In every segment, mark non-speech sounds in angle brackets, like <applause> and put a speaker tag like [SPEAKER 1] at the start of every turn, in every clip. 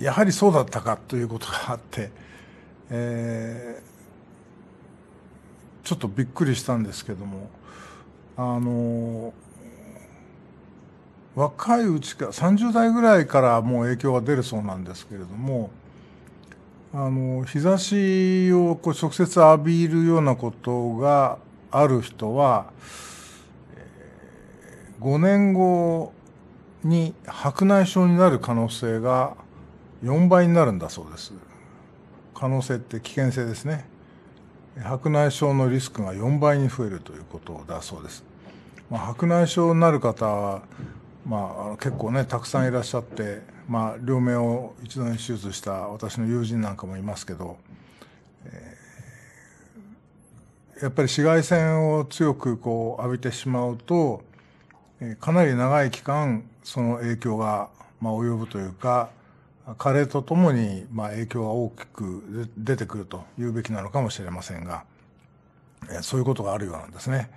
[SPEAKER 1] やはりそうだったかということがあって、えー、ちょっとびっくりしたんですけどもあの若いうちから30代ぐらいからもう影響が出るそうなんですけれどもあの日差しをこう直接浴びるようなことがある人は5年後に白内障になる可能性が4倍になるんだそうです可能性って危険性ですね白内障のリスクが4倍に増えるということだそうです、まあ、白内障になる方は、まあ、結構ねたくさんいらっしゃって、まあ、両目を一度に手術した私の友人なんかもいますけど、えー、やっぱり紫外線を強くこう浴びてしまうとえかなり長い期間その影響が、まあ、及ぶというか加齢とともに、まあ、影響は大きく出てくると言うべきなのかもしれませんが、えそういうことがあるようなんですね。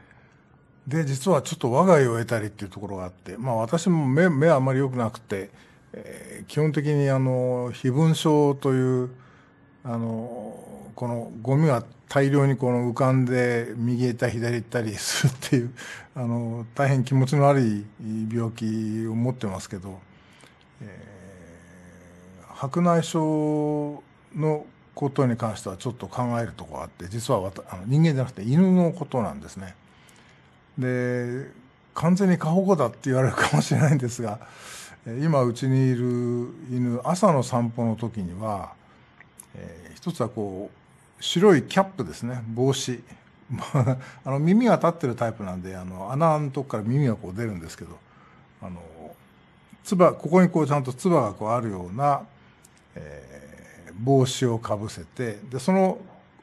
[SPEAKER 1] で実はちょっと我が家を得たりっていうところがあって、まあ、私も目目はあまり良くなくて、えー、基本的にあの非分症というあのこのゴミが大量にこの浮かんで右へ行ったり左へ行ったりするっていうあの大変気持ちの悪い病気を持ってますけど。白内障のことに関してはちょっと考えるとこがあって実はあの人間じゃなくて犬のことなんですね。で完全に過保護だって言われるかもしれないんですが今うちにいる犬朝の散歩の時には、えー、一つはこう白いキャップですね帽子 <laughs> あの耳が立ってるタイプなんであの穴のとこから耳がこう出るんですけどあのここにこうちゃんと唾がこうあるようなえー、帽子をかぶせてでその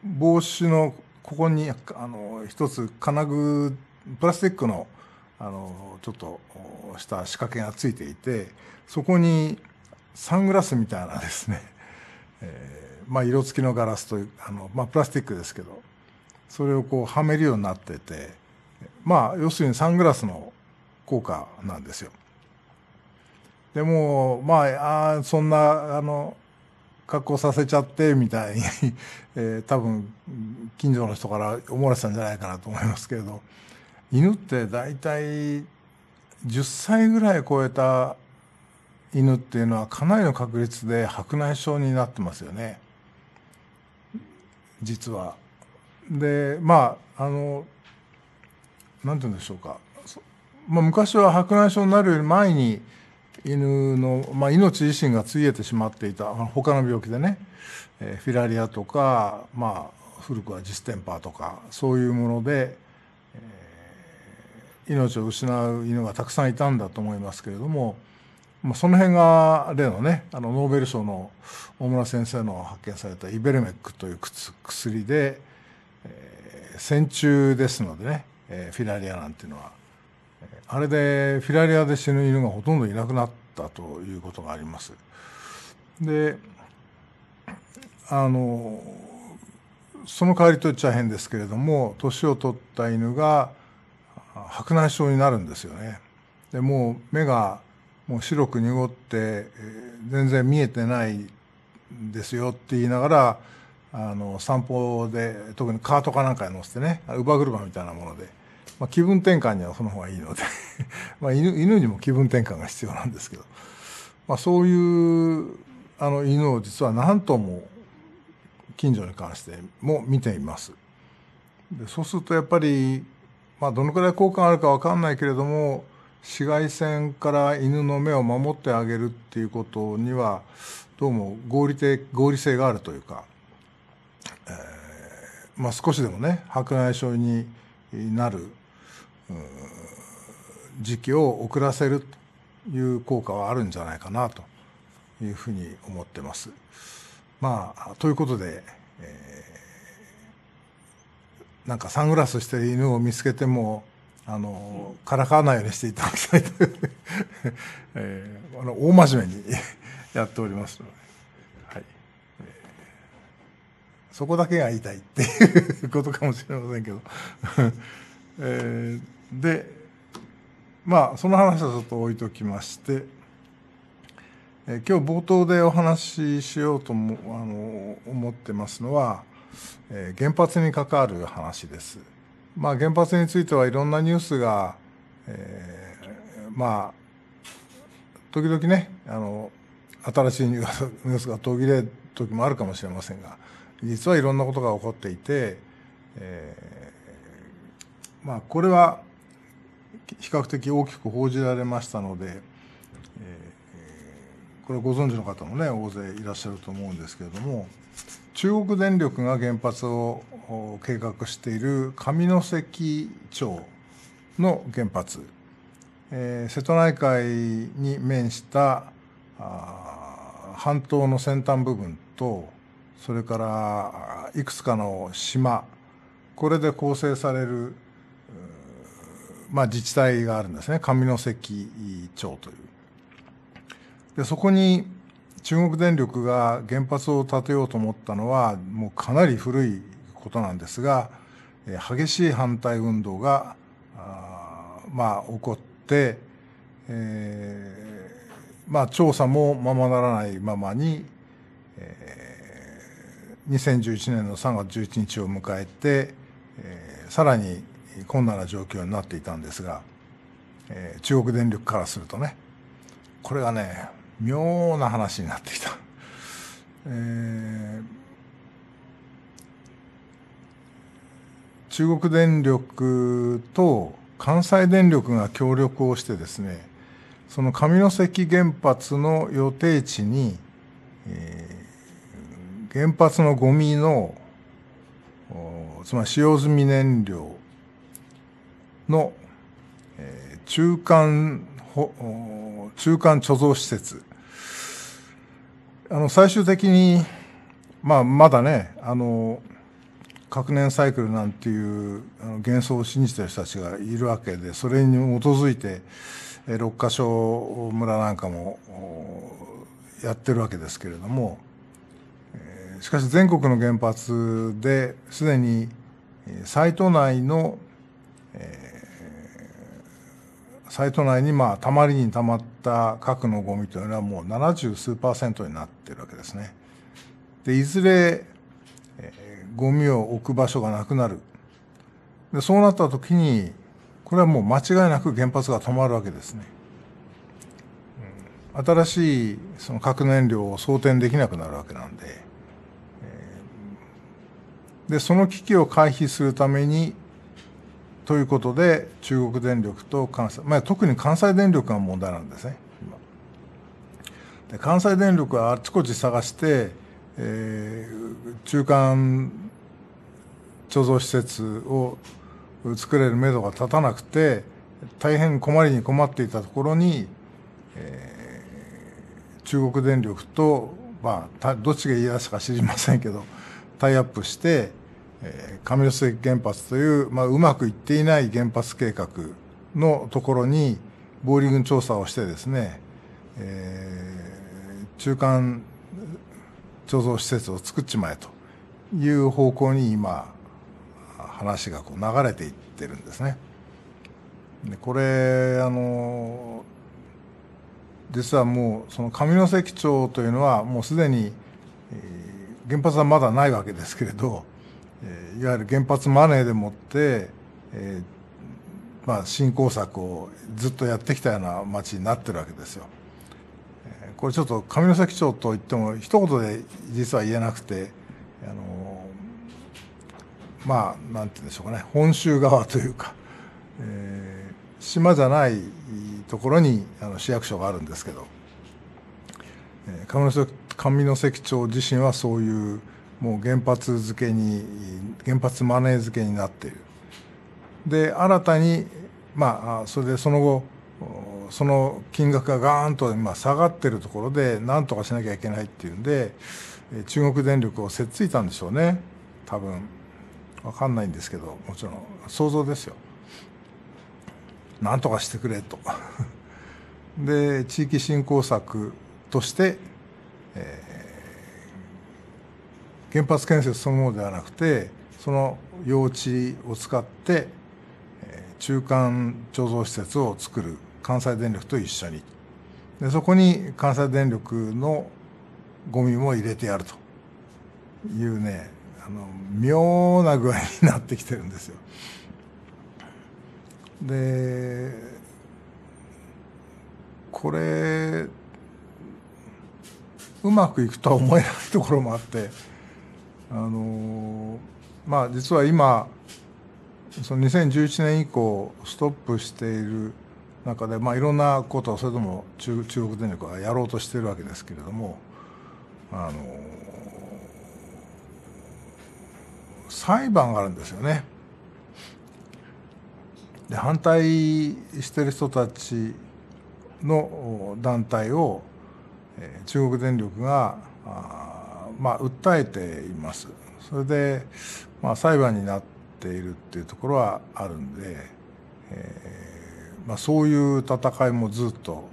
[SPEAKER 1] 帽子のここにあの一つ金具プラスチックのあのちょっとした仕掛けがついていてそこにサングラスみたいなですね、<laughs> えー、まあ、色付きのガラスというあの、まあ、プラスチックですけどそれをこうはめるようになっててまあ要するにサングラスの効果なんですよ。でもまああそんなあの格好させちゃってみたいに <laughs> えー、多分近所の人から思われてたんじゃないかなと思いますけれど犬って大体10歳ぐらい超えた犬っていうのはかなりの確率で白内障になってますよね実は。でまああの何て言うんでしょうか、まあ、昔は白内障になるより前に犬の、まあ、命自身がついえてしまっていた他の病気でね、えー、フィラリアとか、まあ、古くはジステンパーとかそういうもので、えー、命を失う犬がたくさんいたんだと思いますけれども、まあ、その辺が例のねあのノーベル賞の大村先生の発見されたイベルメックという薬で、えー、線虫ですのでね、えー、フィラリアなんていうのは。あれでフィラリアで死ぬ犬がほとんどいなくなったということがあります。であのその代わりと言っちゃ変ですけれども年を取った犬が白内障になるんですよね。でもう目がもう白く濁って全然見えてないんですよって言いながらあの散歩で特にカートかなんかに乗せてね乳母車みたいなもので。まあ、気分転換にはその方がいいので <laughs> まあ犬、犬にも気分転換が必要なんですけど、まあ、そういうあの犬を実は何頭も近所に関しても見ています。でそうするとやっぱり、まあ、どのくらい効果があるか分かんないけれども紫外線から犬の目を守ってあげるっていうことにはどうも合理的合理性があるというか、えーまあ、少しでもね白内障になる時期を遅らせるという効果はあるんじゃないかなというふうに思ってます。まあ、ということで、えー、なんかサングラスしてる犬を見つけてもあの、からかわないようにしていただきたいという、<laughs> えー、あの大真面目にやっておりますので、はいえー、そこだけが言いたいっていうことかもしれませんけど、<laughs> えー、でまあその話はちょっと置いときまして、え今日冒頭でお話ししようともあの思ってますのは、え原発に関わる話です。まあ、原発についてはいろんなニュースが、えー、まあ時々ねあの新しい <laughs> ニュースが途切れる時もあるかもしれませんが実はいろんなことが起こっていて、えー、まあこれは比較的大きく報じられましたので、えー、これご存知の方もね大勢いらっしゃると思うんですけれども中国電力が原発を計画している上関町の原発、えー、瀬戸内海に面した半島の先端部分とそれからいくつかの島これで構成されるまあ、自治体があるんですね上関町というでそこに中国電力が原発を建てようと思ったのはもうかなり古いことなんですが激しい反対運動がまあ、起こって、えー、まあ、調査もままならないままに、えー、2011年の3月11日を迎えて、えー、さらに困難な状況になっていたんですが、えー、中国電力からするとねこれがね妙な話になってきた。<laughs> えー、中国電力と関西電力が協力をしてですねその上関原発の予定地に、えー、原発のゴミのつまり使用済み燃料の、えー、中間中間貯蔵施設あの最終的に、まあ、まだねあの核燃サイクルなんていう幻想を信じてる人たちがいるわけでそれに基づいて六ヶ所村なんかもやってるわけですけれどもしかし全国の原発ですでにサイト内の、えーサイト内にまあたまりにたまった核のゴミというのはもう70数パーセントになってるわけですね。でいずれ、えー、ゴミを置く場所がなくなるでそうなった時にこれはもう間違いなく原発が止まるわけですね。うん、新しいその核燃料を装填できなくなるわけなんで、えー、でその危機を回避するためにということで中国電力と関西、まあ、特に関西電力が問題なんですねで関西電力はあちこち探して、えー、中間貯蔵施設を作れるめどが立たなくて大変困りに困っていたところに、えー、中国電力と、まあ、どっちが言い出したか知りませんけどタイアップして。えー、上関原発という、まあ、うまくいっていない原発計画のところに、ボーリング調査をしてですね、えー、中間貯蔵施設を作っちまえという方向に今、話がこう流れていってるんですね。でこれ、あの、実はもう、その上関町というのは、もうすでに、え原発はまだないわけですけれど、いわゆる原発マネーでもって、えーまあ、振興策をずっとやってきたような町になってるわけですよ。これちょっと上関町といっても一言で実は言えなくてあのまあなんて言うんでしょうかね本州側というか、えー、島じゃないところにあの市役所があるんですけど、えー、上関上関町自身はそういうもう原発付けに原発マネー付けになっているで新たにまあそれでその後その金額がガーンと今下がってるところでなんとかしなきゃいけないっていうんで中国電力をせっついたんでしょうね多分分かんないんですけどもちろん想像ですよ。なんとかしてくれと <laughs> で地域振興策として、え原発建設そのものではなくてその用地を使って中間貯蔵施設を作る関西電力と一緒にでそこに関西電力のゴミも入れてやるというねあの妙な具合になってきてるんですよ。でこれうまくいくとは思えないところもあって。あのまあ、実は今その2011年以降ストップしている中で、まあ、いろんなことをそれとも中中国電力はやろうとしているわけですけれどもあの裁判があるんですよね。で反対してる人たちの団体を中国電力があまあ、訴えています。それで、まあ、裁判になっているっていうところはあるんで、えーまあ、そういう戦いもずっと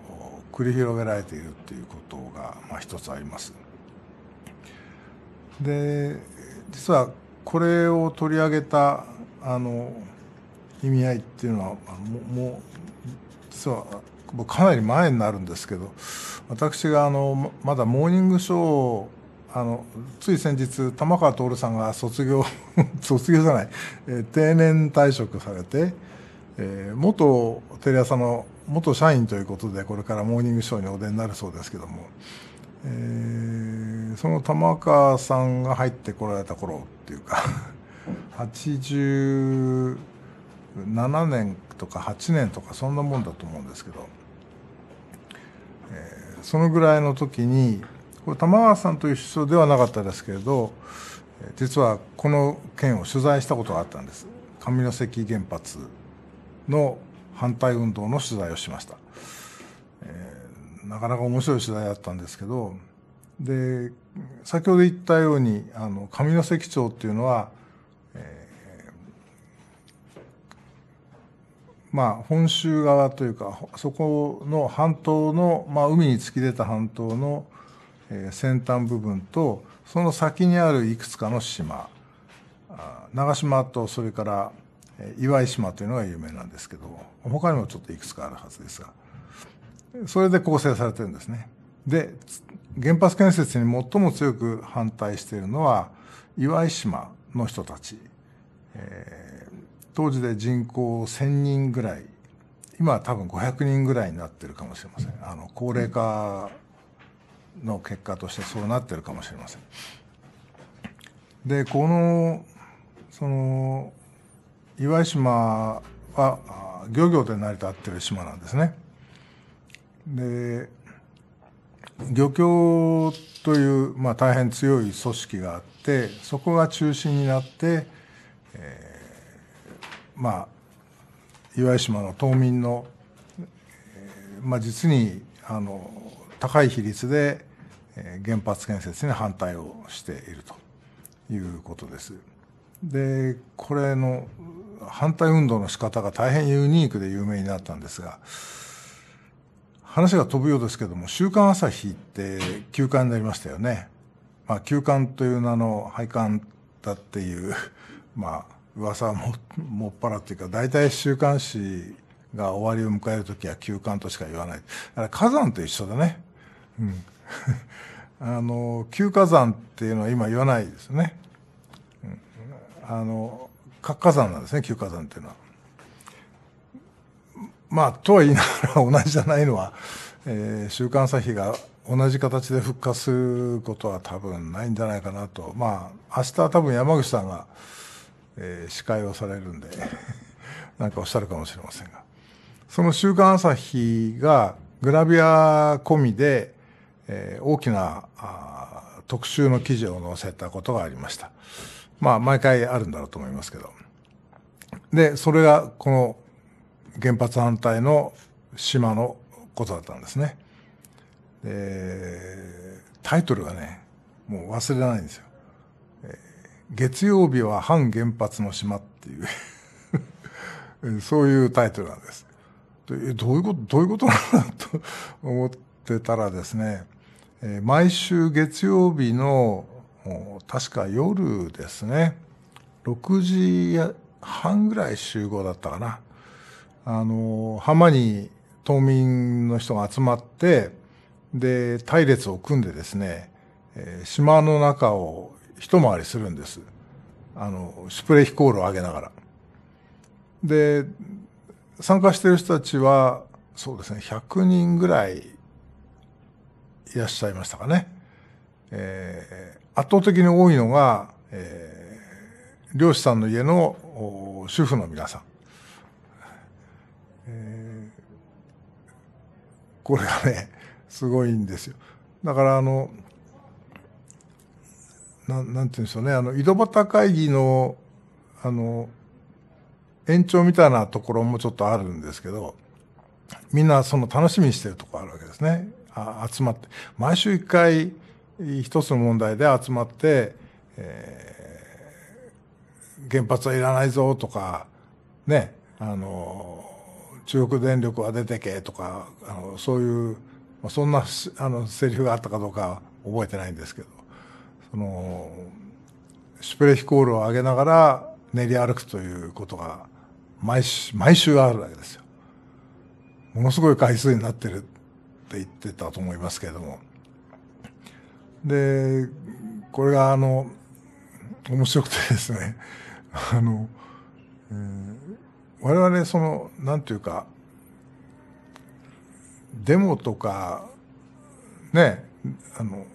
[SPEAKER 1] 繰り広げられているっていうことが、まあ、一つあります。で実はこれを取り上げたあの意味合いっていうのはももう実はかなり前になるんですけど私があのまだ「モーニングショー」あのつい先日玉川徹さんが卒業 <laughs> 卒業じゃない、えー、定年退職されて、えー、元テレ朝の元社員ということでこれから「モーニングショー」にお出になるそうですけども、えー、その玉川さんが入ってこられた頃っていうか87 <laughs> 年とか8年とかそんなもんだと思うんですけど、えー、そのぐらいの時に。これ玉川さんという首相ではなかったですけれど実はこの件を取材したことがあったんです上関原発の反対運動の取材をしました、えー、なかなか面白い取材だったんですけどで先ほど言ったようにあの上関町っていうのは、えー、まあ本州側というかそこの半島の、まあ、海に突き出た半島のえ先端部分とその先にあるいくつかの島長島とそれから岩井島というのが有名なんですけど他にもちょっといくつかあるはずですがそれで構成されてるんですね。で原発建設に最も強く反対しているのは岩井島の人たち、えー、当時で人口1000人ぐらい今は多分500人ぐらいになってるかもしれませんあの高齢化の結果としてそうなってるかもしれません。でこのその岩井島は漁業で成り立っている島なんですね。で漁協という、まあ、大変強い組織があってそこが中心になって、えー、まあ岩井島の島民の、えー、まあ、実にあの高い比率で原発建設に反対をしているということです。でこれの反対運動の仕方が大変ユニークで有名になったんですが話が飛ぶようですけども「週刊朝日」って休刊になりましたよね。まあ、休刊という名の廃刊だっていう <laughs> まあ噂も <laughs> もっぱらっていうか大体週刊誌が終わりを迎える時は休刊としか言わないだから火山と一緒だね。うんあの旧火山っていうのは今言わないですね、うん、あの活火山なんですね旧火山っていうのは。まあとは言いながら同じじゃないのは、えー、週刊朝日が同じ形で復活することは多分ないんじゃないかなとまあ明日は多分山口さんが、えー、司会をされるんで <laughs> なんかおっしゃるかもしれませんがその「週刊朝日」がグラビア込みでえー、大きな特集の記事を載せたことがありました。まあ、毎回あるんだろうと思いますけど。で、それがこの原発反対の島のことだったんですね。えー、タイトルがね、もう忘れないんですよ。えー、月曜日は反原発の島っていう <laughs> そういうタイトルなんです。でどういうこと、どういうことなんだと思ってたらですね、えー、毎週月曜日の確か夜ですね6時半ぐらい集合だったかなあの浜に島民の人が集まってで隊列を組んでですね、えー、島の中を一回りするんですあのシュプレヒコールを上げながらで参加してる人たちはそうですね100人ぐらいいらっしゃいましたかね。えー、圧倒的に多いのが、えー、漁師さんの家の主婦の皆さん。えー、これがね、すごいんですよ。だからあの、ななんていうんでしょうね、あの、井戸端会議の、あの、延長みたいなところもちょっとあるんですけど、みんなその楽しみにしてるとこあるわけですね。集まって、毎週一回一つの問題で集まって、えー、原発はいらないぞとか、ね、あの、中国電力は出てけとか、あのそういう、まあ、そんな、あの、セリフがあったかどうか覚えてないんですけど、その、シュプレヒコールを上げながら練り歩くということが毎週、毎週あるわけですよ。ものすごい回数になってるって言ってたと思いますけれども。で、これがあの、面白くてですね、<laughs> あの、えー、我々その、なんていうか、デモとか、ね、あの、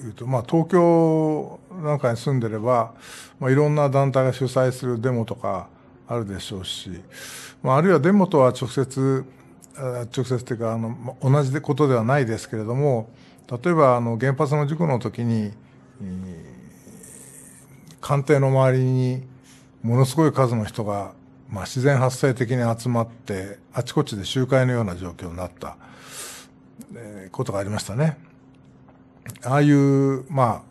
[SPEAKER 1] 言うと、まあ東京なんかに住んでれば、まあいろんな団体が主催するデモとかあるでしょうし、まああるいはデモとは直接直接というかあの同じことではないですけれども例えばあの原発の事故の時に、えー、官邸の周りにものすごい数の人が、まあ、自然発生的に集まってあちこちで集会のような状況になった、えー、ことがありましたね。ああいうま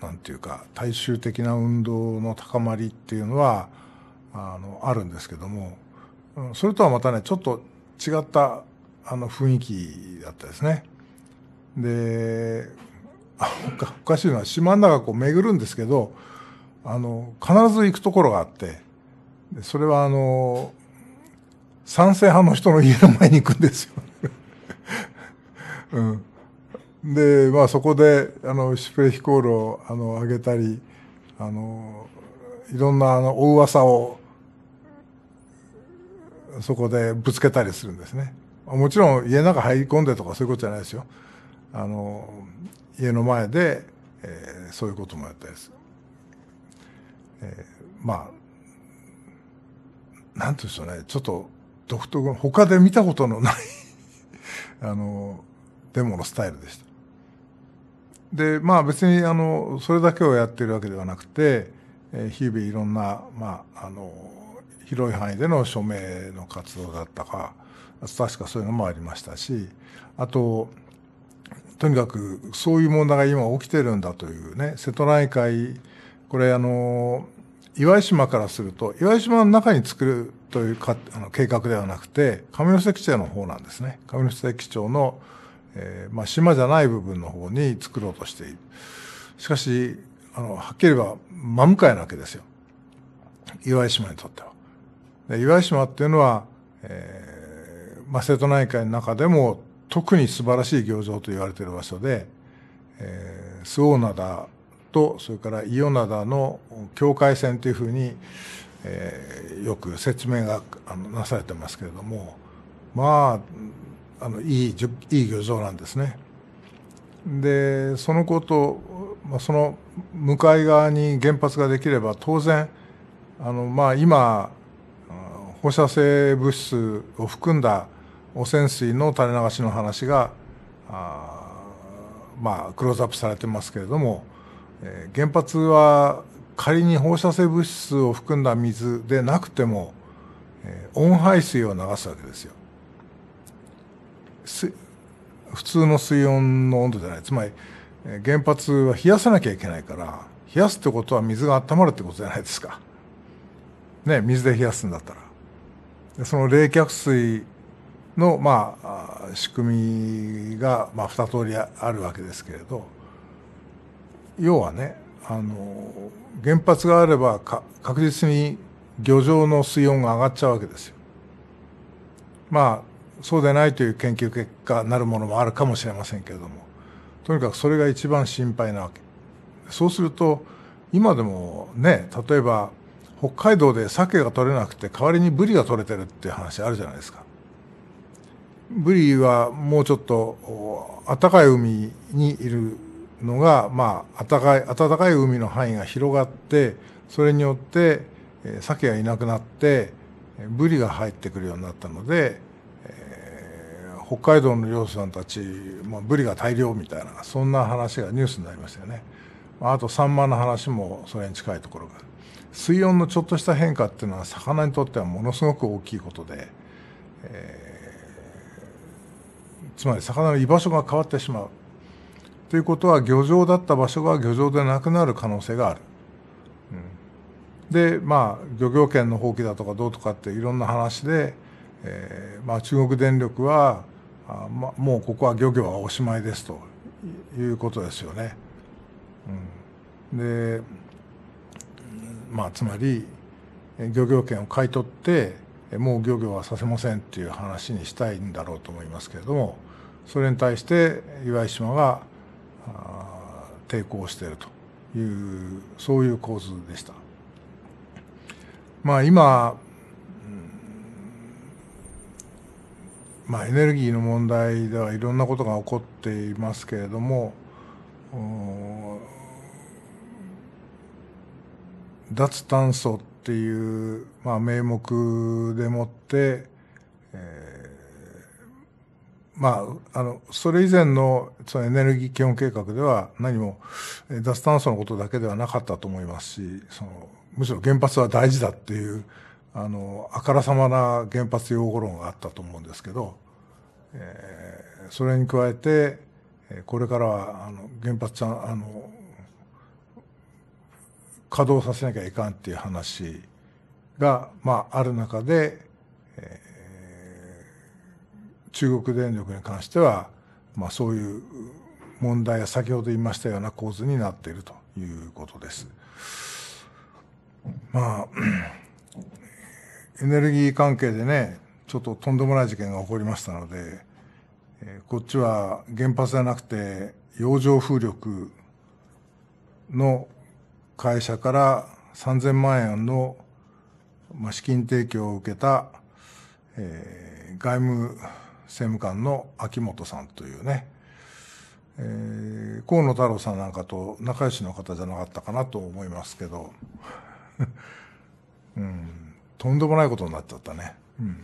[SPEAKER 1] あなんていうか大衆的な運動の高まりっていうのはあのあるんですけどもそれとはまたねちょっと違ったあの雰囲気だったですね。でおかしいのは島の中こう巡るんですけどあの必ず行くところがあってそれはあの賛成派の人の家の前に行くんですよ。<laughs> うん、で、まあ、そこであのシュプレヒコールをあの上げたりあのいろんなあのお噂をそこでぶつけたりするんですね。もちろん家の中入り込んでとかそういうことじゃないですよ。あの、家の前で、えー、そういうこともやったです。えー、まあ、なんていうんでしょうね、ちょっと独特の、他で見たことのない <laughs> あの、デモのスタイルでした。で、まあ別に、あの、それだけをやってるわけではなくて、えー、日々いろんな、まあ、あの、広い範囲での署名の活動だったか確かそういうのもありましたしあととにかくそういう問題が今起きてるんだというね瀬戸内海これあの岩井島からすると岩井島の中に作るというかあの計画ではなくて上関町の方なんですね上関町の、えーまあ、島じゃない部分の方に作ろうとしているしかしあのはっきり言えば真向かいなわけですよ岩井島にとっては。岩島っていうのは、えーまあ、瀬戸内海の中でも特に素晴らしい行場と言われている場所で、えー、周防灘とそれから伊予灘の境界線というふうに、えー、よく説明がなされてますけれどもまああのいいいい漁場なんですね。でそのこと、まあ、その向かい側に原発ができれば当然あの、まあ、今放射性物質を含んだ汚染水の垂れ流しの話があまあクローズアップされてますけれども、えー、原発は仮に放射性物質を含んだ水でなくても、えー、温排水を流すわけですよ。普通の水温の温度じゃないつまり原発は冷やさなきゃいけないから冷やすってことは水が温まるってことじゃないですかね水で冷やすんだったらその冷却水の、まあ、仕組みが、まあ、二通りあるわけですけれど要はねあの原発があれば確実に漁場の水温が上がっちゃうわけですよ。まあそうでないという研究結果なるものもあるかもしれませんけれどもとにかくそれが一番心配なわけ。そうすると今でもね例えば北海道で鮭が取れなくて代わりにブリが取れてるっていう話あるじゃないですか。ブリはもうちょっと暖かい海にいるのが、まあ、暖かい、暖かい海の範囲が広がって、それによって、えー、鮭がいなくなって、ブリが入ってくるようになったので、えー、北海道の漁師さんたち、まあ、ブリが大量みたいな、そんな話がニュースになりましたよね。あと、サンマの話もそれに近いところがある。水温のちょっとした変化っていうのは魚にとってはものすごく大きいことで、えー、つまり魚の居場所が変わってしまうということは漁場だった場所が漁場でなくなる可能性がある。うん、でまあ漁業権の放棄だとかどうとかっていろんな話で、えーまあ、中国電力はあ、ま、もうここは漁業はおしまいですということですよね。うん、でつまり漁業権を買い取ってもう漁業はさせませんっていう話にしたいんだろうと思いますけれどもそれに対して岩井島が抵抗しているというそういう構図でした。まあ今まあ、エネルギーの問題ではいろんなことが起こっていますけれども脱炭素っていう、まあ、名目でもって、えー、まあ、あの、それ以前のそのエネルギー基本計画では何も脱炭素のことだけではなかったと思いますし、その、むしろ原発は大事だっていう、あの、あからさまな原発擁護論があったと思うんですけど、えー、それに加えて、これからはあの原発ちゃんあの稼働させなきゃいかんっていう話が、まあ、ある中で、えー、中国電力に関しては、まあ、そういう問題が先ほど言いましたような構図になっているということです。まあ、エネルギー関係でね、ちょっととんでもない事件が起こりましたので、えー、こっちは原発じゃなくて洋上風力の会社から3000万円の資金提供を受けた、えー、外務政務官の秋元さんというね、えー、河野太郎さんなんかと仲良しの方じゃなかったかなと思いますけど、<laughs> うん、とんでもないことになっちゃったね。うん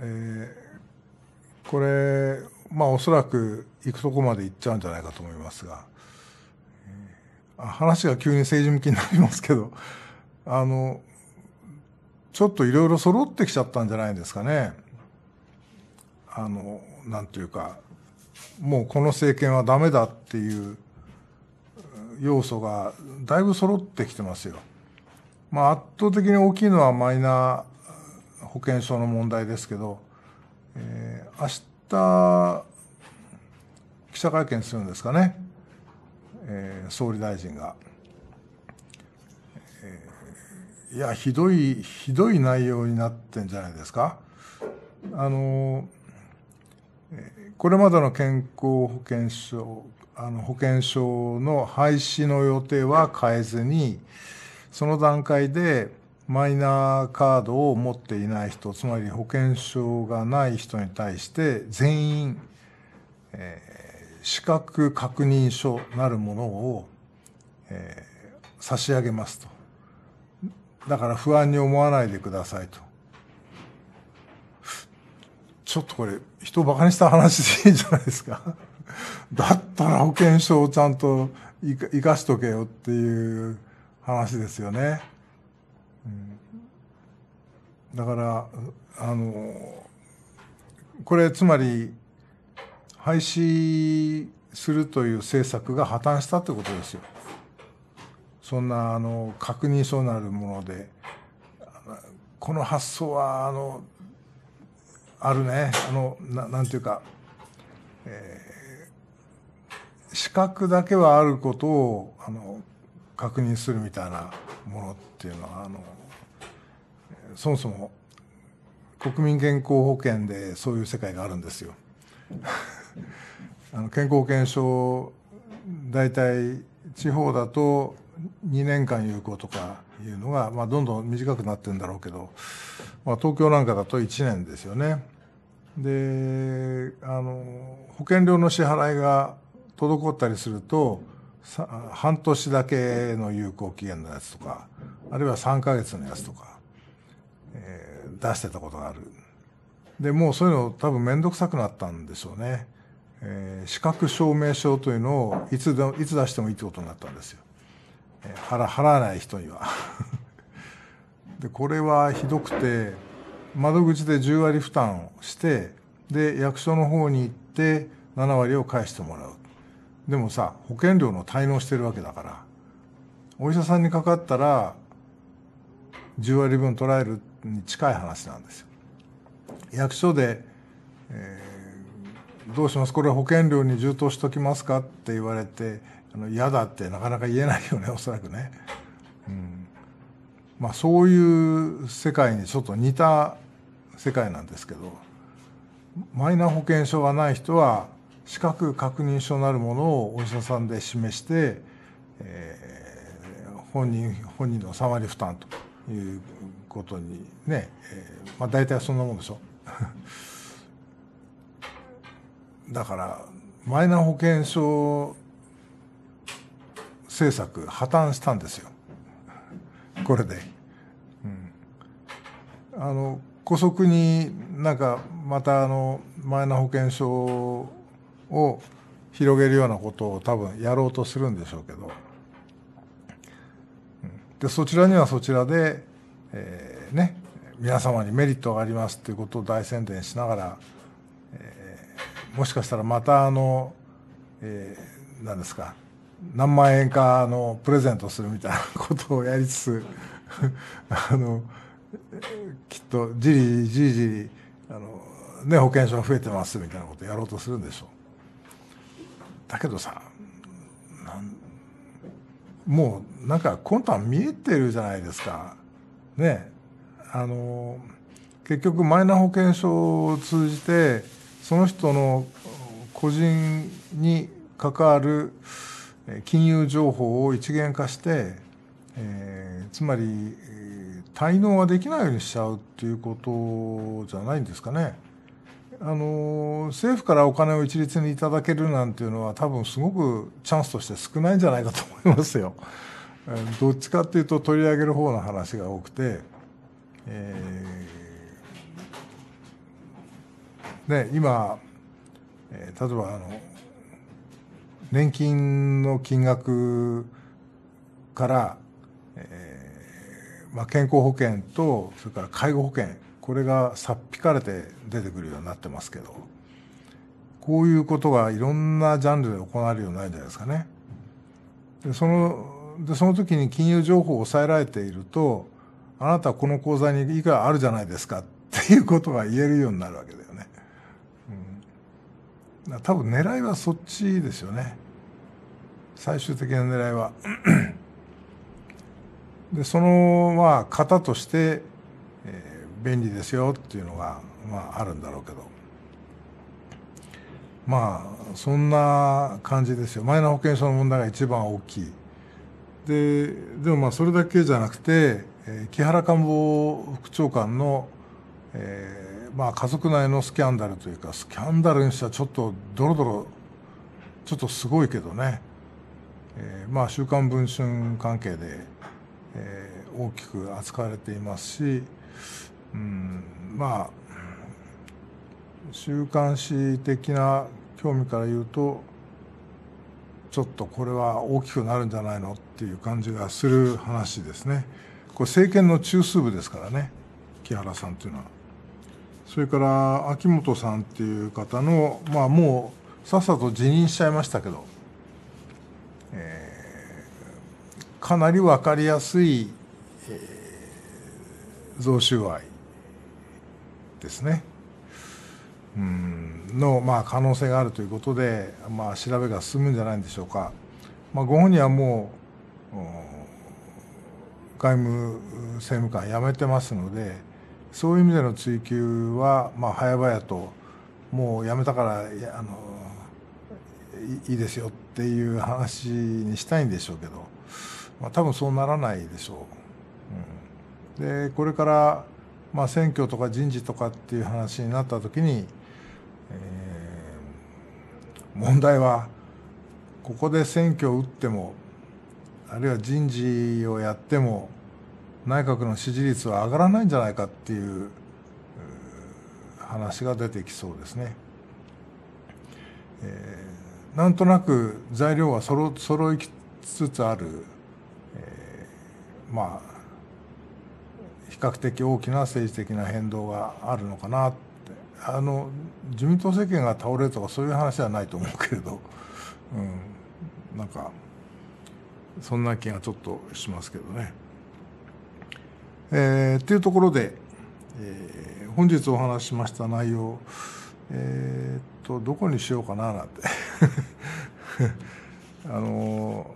[SPEAKER 1] えー、これ、まあおそらく行くとこまで行っちゃうんじゃないかと思いますが、話が急に政治向きになりますけど、あの、ちょっといろいろ揃ってきちゃったんじゃないですかね。あの、なんというか、もうこの政権はダメだっていう要素がだいぶ揃ってきてますよ。まあ圧倒的に大きいのはマイナ保険証の問題ですけど、えー、明日記者会見するんですかね。えー、総理大臣が、えー、いや、ひどい、ひどい内容になってんじゃないですか。あの、これまでの健康保険証、あの保険証の廃止の予定は変えずに、その段階でマイナカードを持っていない人、つまり保険証がない人に対して全員、えー資格確認書なるものを、えー、差し上げますと。だから不安に思わないでくださいと。ちょっとこれ、人を馬鹿にした話でいいんじゃないですか。<laughs> だったら保険証をちゃんと生かしとけよっていう話ですよね。うん、だから、あの、これつまり、廃止するという政策が破綻したってことですよ。そんなあの確認そうなるものでこの発想はあのあるねあのななんていうか、えー、資格だけはあることをあの確認するみたいなものっていうのはあのそもそも国民健康保険でそういう世界があるんですよ。あの健康保険証大体地方だと2年間有効とかいうのが、まあ、どんどん短くなってるんだろうけど、まあ、東京なんかだと1年ですよね。であの保険料の支払いが滞ったりすると半年だけの有効期限のやつとかあるいは3か月のやつとか、えー、出してたことがあるでもうそういうの多分面倒くさくなったんでしょうねえー、資格証明書というのをいつでいつ出してもいいってことになったんですよ、えー、払払わない人には <laughs> でこれはひどくて窓口で10割負担をしてで役所の方に行って7割を返してもらうでもさ保険料の滞納してるわけだからお医者さんにかかったら10割分取られるに近い話なんですよ役所で、えどうしますこれ保険料に充当しときますかって言われて、あの嫌だってなかなか言えないよね、<laughs> おそらくね。うん。まあそういう世界にちょっと似た世界なんですけど、マイナ保険証がない人は、資格確認書なるものをお医者さんで示して、えー、本人本人の3割負担ということにね、えー、まあ大体そんなもんでしょ。だからマイナ保険証政策破綻したんですよこれで、うん、あの姑息になんかまたあのマイナ保険証を広げるようなことを多分やろうとするんでしょうけどでそちらにはそちらで、えー、ね皆様にメリットがありますっていうことを大宣伝しながらもしかしたらまたあの、えー、何ですか何万円かあのプレゼントするみたいなことをやりつつ <laughs> あのきっとじりじりじりあの、ね、保険証増えてますみたいなことをやろうとするんでしょうだけどさもうなんか度は見えてるじゃないですかねあの結局マイナ保険証を通じてその人の個人に関わる金融情報を一元化して、えー、つまり滞納はできないようにしちゃうっていうことじゃないんですかね。あの政府からお金を一律にいただけるなんていうのは多分すごくチャンスとして少ないんじゃないかと思いますよ。どっちかっていうと取り上げる方の話が多くて、え今、例えば年金の金額から、えーまあ、健康保険とそれから介護保険これがさっ引かれて出てくるようになってますけどこういうことがいろんなジャンルで行われるようになるんじゃないですかね。でそのでその時に金融情報を抑えられているとあなたこの口座にいくらあるじゃないですかっていうことが言えるようになるわけで多分狙いはそっちですよね最終的な狙いはでそのまあ型として、えー、便利ですよっていうのが、まあ、あるんだろうけどまあそんな感じですよマイナ保険証の問題が一番大きいででもまあそれだけじゃなくて、えー、木原官房副長官の、えーまあ、家族内のスキャンダルというかスキャンダルにしてはちょっとドロドロちょっとすごいけどね、えー、まあ「週刊文春」関係で、えー、大きく扱われていますし、うん、まあ週刊誌的な興味から言うとちょっとこれは大きくなるんじゃないのっていう感じがする話ですね。これ政権の中枢部ですからね木原さんというのは。それから秋元さんっていう方の、まあ、もうさっさと辞任しちゃいましたけど、えー、かなり分かりやすい、えー、贈収賄ですね。うんの、まあ、可能性があるということで、まあ、調べが進むんじゃないんでしょうか。まあ、ご本人はもう外務政務官辞めてますので、そういう意味での追求は、まあ、早々ともうやめたからあのいいですよっていう話にしたいんでしょうけど、まあ、多分そうならないでしょう。うん、でこれから、まあ、選挙とか人事とかっていう話になった時に、えー、問題はここで選挙を打ってもあるいは人事をやっても内閣の支持率は上がらないんじゃないかっていう話が出てきそうですね。えー、なんとなく材料は揃揃きつつある、えー、まあ比較的大きな政治的な変動があるのかなってあの自民党政権が倒れるとかそういう話はないと思うけれど、うん、なんかそんな気がちょっとしますけどね。えー、というところで、えー、本日お話ししました内容、えー、と、どこにしようかななんて <laughs> あの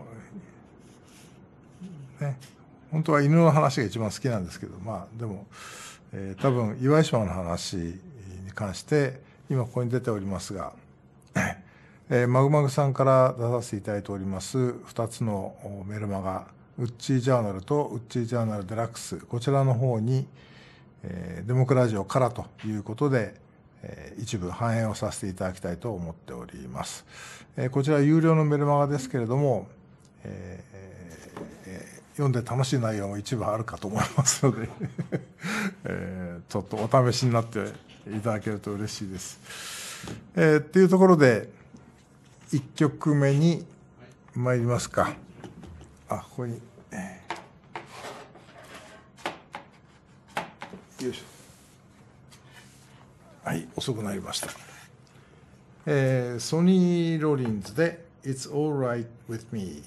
[SPEAKER 1] ー、ね、本当は犬の話が一番好きなんですけど、まあ、でも、えー、多分、岩井島の話に関して、今ここに出ておりますが、えー、マグマグさんから出させていただいております二つのメルマガウッチージャーナルとウッチージャーナルデラックス、こちらの方に、えー、デモクラジオからということで、えー、一部反映をさせていただきたいと思っております。えー、こちら有料のメルマガですけれども、えーえー、読んで楽しい内容も一部あるかと思いますので <laughs> えー、ちょっとお試しになっていただけると嬉しいです。えー、っていうところで、1曲目に参りますか。あ、ここによいしょはい遅くなりました、えー、ソニー・ロリンズで「It's Alright With Me」